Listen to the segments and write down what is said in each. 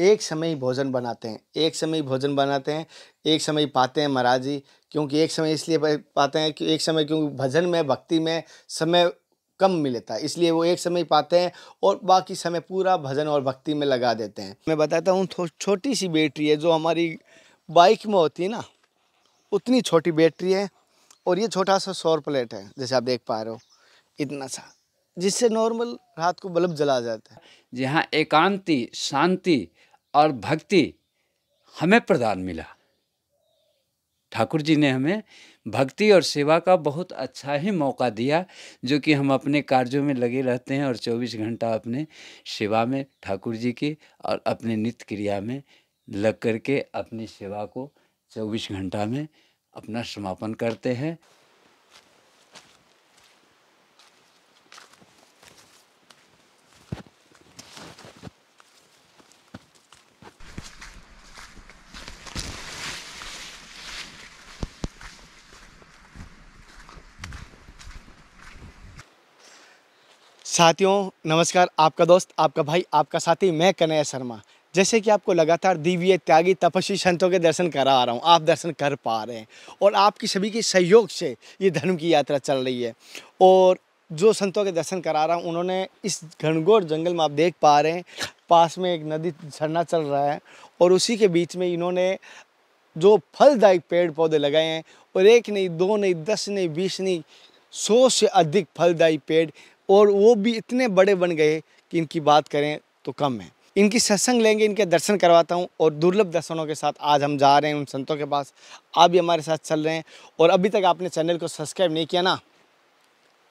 एक समय ही भोजन बनाते हैं एक समय ही भोजन बनाते हैं एक समय ही पाते हैं महाराज जी क्योंकि एक समय इसलिए पाते हैं कि एक समय क्योंकि भजन में भक्ति में समय कम मिलता है इसलिए वो एक समय ही पाते हैं और बाकी समय पूरा भजन और भक्ति में लगा देते हैं मैं बताता हूँ छोटी सी बैटरी है जो हमारी बाइक में होती है ना उतनी छोटी बैटरी है और ये छोटा सा सौर प्लेट है जैसे आप देख पा रहे हो इतना सा जिससे नॉर्मल रात को बल्ब जला जाता है जहाँ एकांति शांति और भक्ति हमें प्रदान मिला ठाकुर जी ने हमें भक्ति और सेवा का बहुत अच्छा ही मौका दिया जो कि हम अपने कार्यों में लगे रहते हैं और 24 घंटा अपने सेवा में ठाकुर जी की और अपने नित्य क्रिया में लग करके अपनी सेवा को 24 घंटा में अपना समापन करते हैं साथियों नमस्कार आपका दोस्त आपका भाई आपका साथी मैं कन्हैया शर्मा जैसे कि आपको लगातार दिव्य त्यागी तपस्वी संतों के दर्शन करा रहा हूँ आप दर्शन कर पा रहे हैं और आपकी सभी के सहयोग से ये धर्म की यात्रा चल रही है और जो संतों के दर्शन करा रहा हूँ उन्होंने इस घनघोर जंगल में आप देख पा रहे हैं पास में एक नदी झरना चल रहा है और उसी के बीच में इन्होंने जो फलदायक पेड़ पौधे लगाए हैं और एक नहीं दो नहीं दस नहीं बीस नहीं सौ से अधिक फलदायी पेड़ और वो भी इतने बड़े बन गए कि इनकी बात करें तो कम है इनकी सत्संग लेंगे इनके दर्शन करवाता हूँ और दुर्लभ दर्शनों के साथ आज हम जा रहे हैं उन संतों के पास आप भी हमारे साथ चल रहे हैं और अभी तक आपने चैनल को सब्सक्राइब नहीं किया ना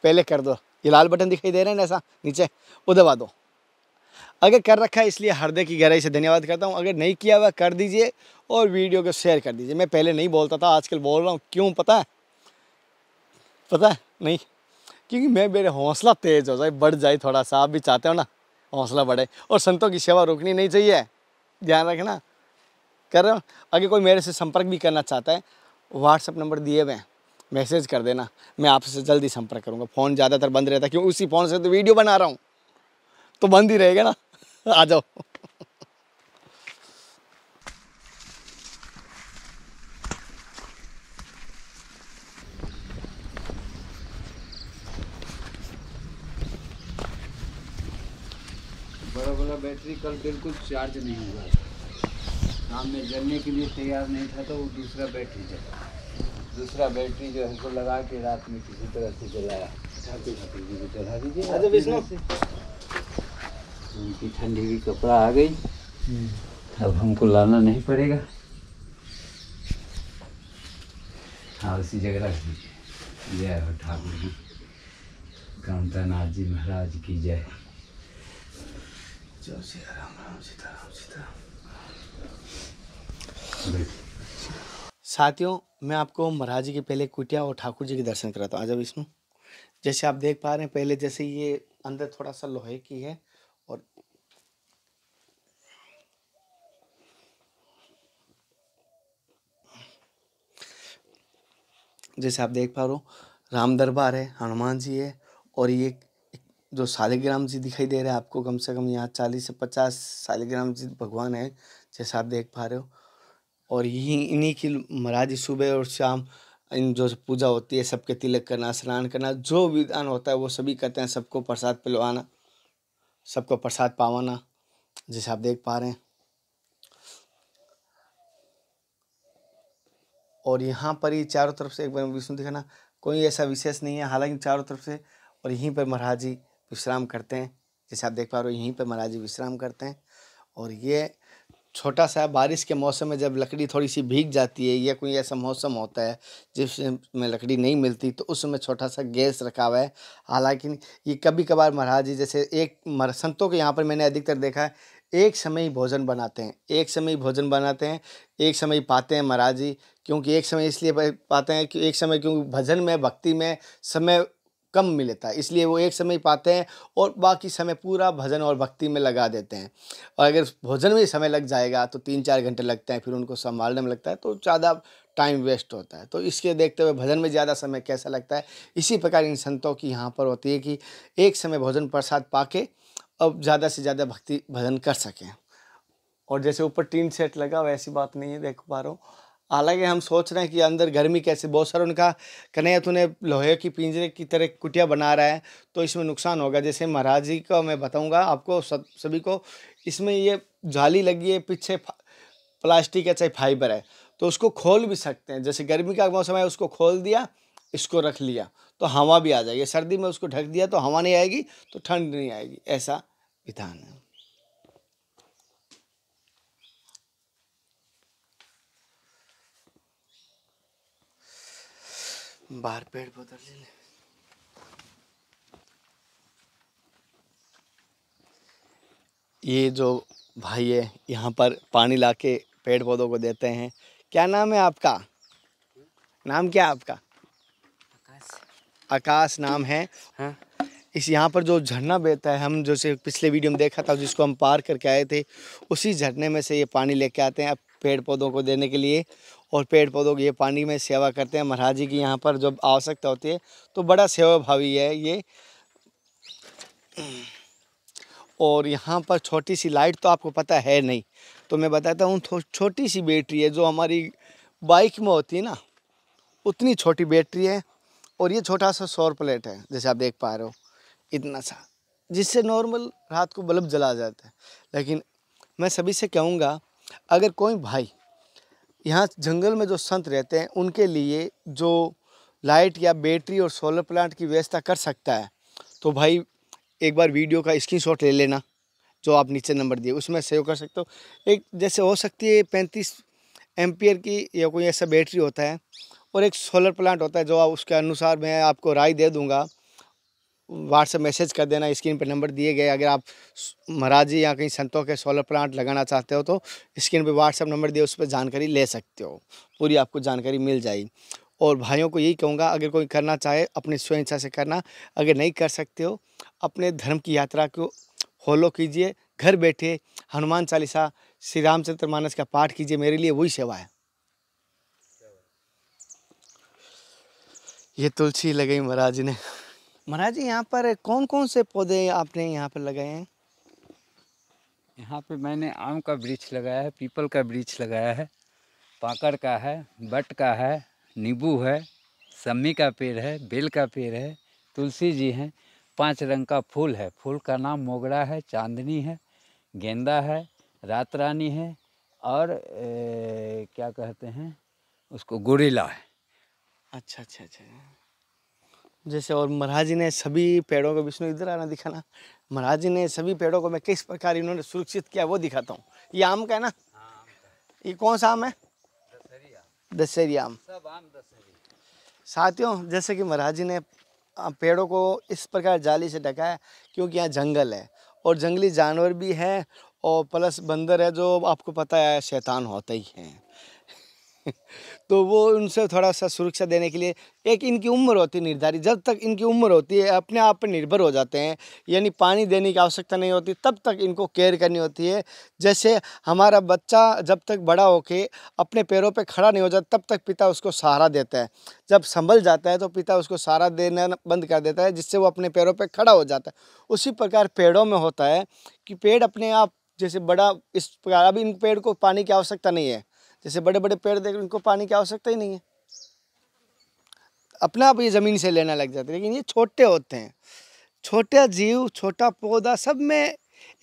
पहले कर दो ये लाल बटन दिखाई दे रहे हैं ना ऐसा नीचे वो दबा दो अगर कर रखा है इसलिए हृदय की गहराई से धन्यवाद करता हूँ अगर नहीं किया हुआ कर दीजिए और वीडियो को शेयर कर दीजिए मैं पहले नहीं बोलता था आजकल बोल रहा हूँ क्यों पता है पता है नहीं क्योंकि मैं मेरे हौसला तेज़ हो जाए बढ़ जाए थोड़ा सा आप भी चाहते हो ना हौसला बढ़े और संतों की सेवा रोकनी नहीं चाहिए ध्यान रखना कर रहे हो अगर कोई मेरे से संपर्क भी करना चाहता है व्हाट्सअप नंबर दिए हुए मैसेज कर देना मैं आपसे जल्दी संपर्क करूँगा फ़ोन ज़्यादातर बंद रहता है क्योंकि उसी फ़ोन से तो वीडियो बना रहा हूँ तो बंद ही रहेगा ना आ जाओ का बैटरी कल बिल्कुल चार्ज नहीं हुआ काम में जलने के लिए तैयार नहीं था तो वो दूसरा बैटरी जला दूसरा बैटरी जो है लगा के रात में किसी तरह से जलाया तो दीजिए अच्छा, उनकी ठंडी हुई कपड़ा आ गई हम्म। अब हमको लाना नहीं पड़ेगा हाँ उसी जगह रख दीजिए जय हो ठाकुर जी कामता नाथ जी महाराज की जय साथियों मैं आपको महाराज जी के पहले कुटिया और ठाकुर जी के दर्शन कराता हूँ आजा विष्णु जैसे आप देख पा रहे हैं पहले जैसे ये अंदर थोड़ा सा लोहे की है और जैसे आप देख पा रहे हो राम दरबार है हनुमान जी है और ये जो शालिग्राम जी दिखाई दे रहे हैं आपको कम से कम यहाँ चालीस से पचास शालिग्राम जी भगवान है जैसा आप देख पा रहे हो और यहीं इन्हीं की महाराज सुबह और शाम इन जो पूजा होती है सबके तिलक करना स्नान करना जो विधान होता है वो सभी करते हैं सबको प्रसाद पिलवाना सबको प्रसाद पावाना जैसे आप देख पा रहे हैं और यहाँ पर ही चारों तरफ से एक बार विष्णु दिखाना कोई ऐसा विशेष नहीं है हालांकि चारों तरफ से और यहीं पर महाराज जी विश्राम करते हैं जैसे आप देख पा रहे हो यहीं पर महाराज जी विश्राम करते हैं और ये छोटा सा बारिश के मौसम में जब लकड़ी थोड़ी सी भीग जाती है या कोई ऐसा मौसम होता है जिसमें लकड़ी नहीं मिलती तो उस समय छोटा सा गैस रखा हुआ है हालांकि ये कभी कभार महाराज जी जैसे एक संतों के यहाँ पर मैंने अधिकतर देखा है एक समय ही भोजन बनाते हैं एक समय ही भोजन बनाते हैं एक समय ही पाते हैं महाराज जी क्योंकि एक समय इसलिए पाते हैं कि एक समय क्योंकि भजन में भक्ति में समय कम मिलता है इसलिए वो एक समय पाते हैं और बाकी समय पूरा भजन और भक्ति में लगा देते हैं और अगर भोजन में समय लग जाएगा तो तीन चार घंटे लगते हैं फिर उनको संभालने में लगता है तो ज़्यादा टाइम वेस्ट होता है तो इसके देखते हुए भजन में ज़्यादा समय कैसा लगता है इसी प्रकार इन संतों की यहाँ पर होती है कि एक समय भोजन प्रसाद पाके अब ज़्यादा से ज़्यादा भक्ति भजन कर सकें और जैसे ऊपर टीन सेट लगा वैसी बात नहीं है देख पा रहा हूँ हालांकि हम सोच रहे हैं कि अंदर गर्मी कैसे बहुत सारा उनका कन्हैया उन्हें लोहे की पिंजरे की तरह कुटिया बना रहा है तो इसमें नुकसान होगा जैसे महाराज जी का मैं बताऊंगा आपको सब सभी को इसमें ये जाली लगी है पीछे प्लास्टिक है चाहे फाइबर है तो उसको खोल भी सकते हैं जैसे गर्मी का मौसम है उसको खोल दिया इसको रख लिया तो हवा भी आ जाएगी सर्दी में उसको ढक दिया तो हवा नहीं आएगी तो ठंड नहीं आएगी ऐसा विधान है बाहर पेड़ पौधा ले ले ये जो भाई है यहाँ पर पानी लाके पेड़ पौधों को देते हैं क्या नाम है आपका नाम क्या है आपका आकाश आकाश नाम है हाँ? इस यहाँ पर जो झरना बहता है हम जैसे पिछले वीडियो में देखा था जिसको हम पार करके आए थे उसी झरने में से ये पानी लेके आते हैं अब पेड़ पौधों को देने के लिए और पेड़ पौधों की ये पानी में सेवा करते हैं महाराज जी की यहाँ पर जब आवश्यकता होती है तो बड़ा सेवा भावी है ये और यहाँ पर छोटी सी लाइट तो आपको पता है नहीं तो मैं बताता हूँ छोटी सी बैटरी है जो हमारी बाइक में होती है ना उतनी छोटी बैटरी है और ये छोटा सा सौर प्लेट है जैसे आप देख पा रहे हो इतना सा जिससे नॉर्मल रात को बल्ब जला जाता है लेकिन मैं सभी से कहूँगा अगर कोई भाई यहाँ जंगल में जो संत रहते हैं उनके लिए जो लाइट या बैटरी और सोलर प्लांट की व्यवस्था कर सकता है तो भाई एक बार वीडियो का स्क्रीन ले लेना जो आप नीचे नंबर दिए उसमें सेव कर सकते हो एक जैसे हो सकती है पैंतीस एम्पियर की या कोई ऐसा बैटरी होता है और एक सोलर प्लांट होता है जो आप उसके अनुसार मैं आपको राय दे दूँगा व्हाट्सएप मैसेज कर देना स्क्रीन पर नंबर दिए गए अगर आप महाराज जी या कहीं संतों के सोलर प्लांट लगाना चाहते हो तो स्क्रीन पर व्हाट्सएप नंबर दिए उस पर जानकारी ले सकते हो पूरी आपको जानकारी मिल जाएगी और भाइयों को यही कहूँगा अगर कोई करना चाहे अपनी स्वयं इच्छा से करना अगर नहीं कर सकते हो अपने धर्म की यात्रा को फॉलो कीजिए घर बैठे हनुमान चालीसा श्री रामचंद्र मानस का पाठ कीजिए मेरे लिए वही सेवा है ये तुलसी लगाई महाराज ने महाराज जी यहाँ पर कौन कौन से पौधे आपने यहाँ पर लगाए हैं यहाँ पे मैंने आम का वृक्ष लगाया है पीपल का वृक्ष लगाया है पाकड़ का है बट का है नींबू है सम्मी का पेड़ है बेल का पेड़ है तुलसी जी हैं पांच रंग का फूल है फूल का नाम मोगरा है चांदनी है गेंदा है रात रानी है और ए, क्या कहते हैं उसको गोरीला है अच्छा अच्छा अच्छा जैसे और महाराज जी ने सभी पेड़ों को विष्णु इधर आना दिखाना महाराज जी ने सभी पेड़ों को मैं किस प्रकार इन्होंने सुरक्षित किया वो दिखाता हूँ ये आम का है ना ये कौन सा आम है दशहरी आम साथियों जैसे कि महाराज जी ने पेड़ों को इस प्रकार जाली से ढका है क्योंकि यहाँ जंगल है और जंगली जानवर भी है और प्लस बंदर है जो आपको पता है शैतान होता ही है तो वो उनसे थोड़ा सा सुरक्षा देने के लिए एक इनकी उम्र होती है निर्धारित जब तक इनकी उम्र होती है अपने आप पर निर्भर हो जाते हैं यानी पानी देने की आवश्यकता नहीं होती तब तक इनको केयर करनी होती है जैसे हमारा बच्चा जब तक बड़ा होके अपने पैरों पे खड़ा नहीं हो जाता तब तक पिता उसको सहारा देता है जब संभल जाता है तो पिता उसको सहारा देना बंद कर देता है जिससे वो अपने पैरों पर खड़ा हो जाता है उसी प्रकार पेड़ों में होता है कि पेड़ अपने आप जैसे बड़ा इस प्रकार अभी इन पेड़ को पानी की आवश्यकता नहीं है जैसे बड़े बड़े पेड़ देख इनको पानी की आवश्यकता ही नहीं है अपने आप ये ज़मीन से लेना लग जाते लेकिन ये छोटे होते हैं छोटा जीव छोटा पौधा सब में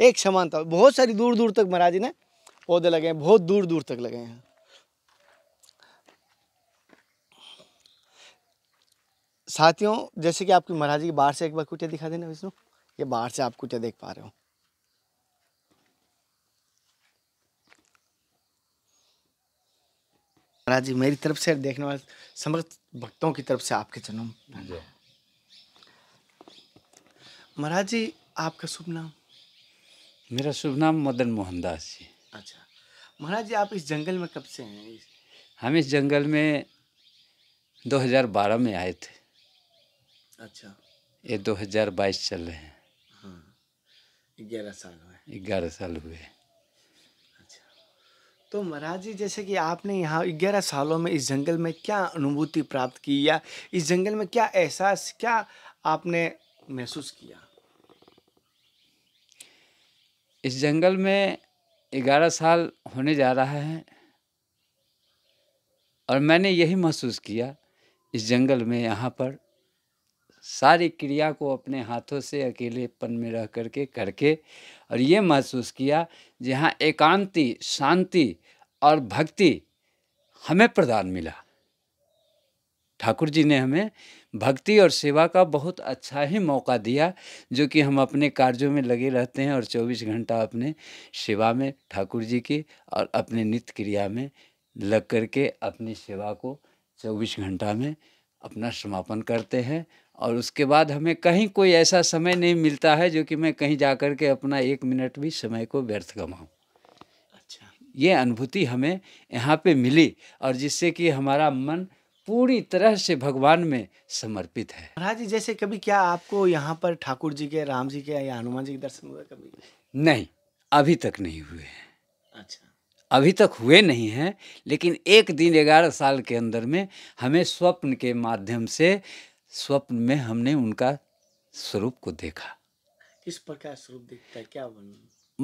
एक समानता बहुत सारी दूर दूर तक महाराज ने पौधे लगे हैं बहुत दूर दूर तक लगे हैं साथियों जैसे कि आपकी महाराज की बाहर से एक बार कुटिया दिखा देना विष्णु ये बाहर से आप कुटिया देख पा रहे हो महाराज जी मेरी तरफ से देखने वाले समस्त भक्तों की तरफ से आपके जन्म महाराज जी आपका शुभ नाम मेरा शुभ नाम मदन मोहनदास जी अच्छा महाराज जी आप इस जंगल में कब से हैं हम इस जंगल में 2012 में आए थे अच्छा ये 2022 चल रहे हैं हाँ ग्यारह साल हुए ग्यारह साल हुए तो महाराज जी जैसे कि आपने यहाँ ग्यारह सालों में इस जंगल में क्या अनुभूति प्राप्त की या इस जंगल में क्या एहसास क्या आपने महसूस किया इस जंगल में ग्यारह साल होने जा रहा है और मैंने यही महसूस किया इस जंगल में यहाँ पर सारी क्रिया को अपने हाथों से अकेलेपन में रह करके करके और ये महसूस किया जहाँ एकांति शांति और भक्ति हमें प्रदान मिला ठाकुर जी ने हमें भक्ति और सेवा का बहुत अच्छा ही मौका दिया जो कि हम अपने कार्यों में लगे रहते हैं और 24 घंटा अपने सेवा में ठाकुर जी की और अपने नित्य क्रिया में लग करके अपनी सेवा को 24 घंटा में अपना समापन करते हैं और उसके बाद हमें कहीं कोई ऐसा समय नहीं मिलता है जो कि मैं कहीं जा कर के अपना एक मिनट भी समय को व्यर्थ गवाऊँ अच्छा ये अनुभूति हमें यहाँ पे मिली और जिससे कि हमारा मन पूरी तरह से भगवान में समर्पित है महाराज जी जैसे कभी क्या आपको यहाँ पर ठाकुर जी के राम जी के या हनुमान जी के दर्शन हुए कभी नहीं अभी तक नहीं हुए हैं अच्छा अभी तक हुए नहीं हैं लेकिन एक दिन ग्यारह साल के अंदर में हमें स्वप्न के माध्यम से स्वप्न में हमने उनका स्वरूप को देखा किस प्रकार स्वरूप दिखता है क्या बन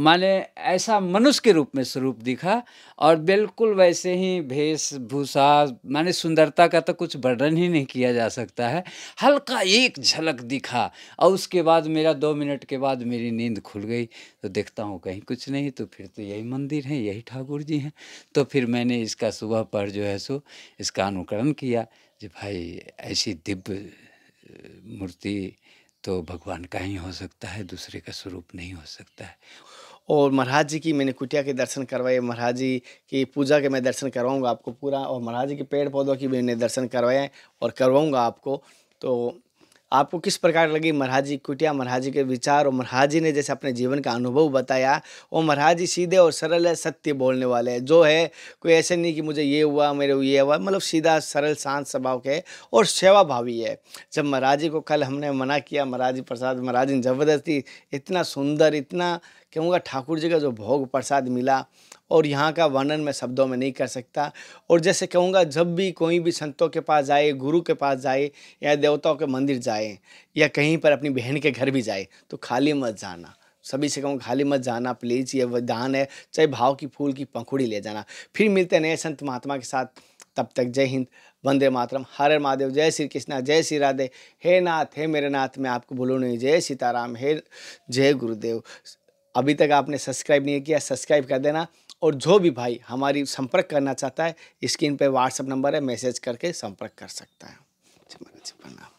माने ऐसा मनुष्य के रूप में स्वरूप दिखा और बिल्कुल वैसे ही वेशभूषा माने सुंदरता का तो कुछ वर्णन ही नहीं किया जा सकता है हल्का एक झलक दिखा और उसके बाद मेरा दो मिनट के बाद मेरी नींद खुल गई तो देखता हूँ कहीं कुछ नहीं तो फिर तो यही मंदिर है यही ठाकुर जी हैं तो फिर मैंने इसका सुबह पर जो है सो इसका अनुकरण किया जो भाई ऐसी दिव्य मूर्ति तो भगवान का ही हो सकता है दूसरे का स्वरूप नहीं हो सकता है और महाराज जी की मैंने कुटिया के दर्शन करवाए महाराज जी की पूजा के मैं दर्शन करवाऊँगा आपको पूरा और महाराज जी के पेड़ पौधों की मैंने दर्शन करवाए और करवाऊँगा आपको तो आपको किस प्रकार लगी महाराज जी कुटिया महाराज जी के विचार और महाराज जी ने जैसे अपने जीवन का अनुभव बताया वो महाराज जी सीधे और सरल है सत्य बोलने वाले हैं जो है कोई ऐसे नहीं कि मुझे ये हुआ मेरे ये हुआ मतलब सीधा सरल शांत स्वभाव के और सेवा भावी है जब महाराज जी को कल हमने मना किया महाराज जी प्रसाद महाराज जी जबरदस्ती इतना सुंदर इतना कहूँगा ठाकुर जी का जो भोग प्रसाद मिला और यहाँ का वर्णन मैं शब्दों में नहीं कर सकता और जैसे कहूँगा जब भी कोई भी संतों के पास जाए गुरु के पास जाए या देवताओं के मंदिर जाए या कहीं पर अपनी बहन के घर भी जाए तो खाली मत जाना सभी से कहूँ खाली मत जाना प्लीज़ ये दान है चाहे भाव की फूल की पंखुड़ी ले जाना फिर मिलते हैं नए संत महात्मा के साथ तब तक जय हिंद वंदे मातरम हरे महादेव जय श्री कृष्णा जय श्री राधे हे नाथ हे मेरे नाथ मैं आपको भूलू नहीं जय सीताराम हे जय गुरुदेव अभी तक आपने सब्सक्राइब नहीं किया सब्सक्राइब कर देना और जो भी भाई हमारी संपर्क करना चाहता है स्क्रीन पे व्हाट्सअप नंबर है मैसेज करके संपर्क कर सकता है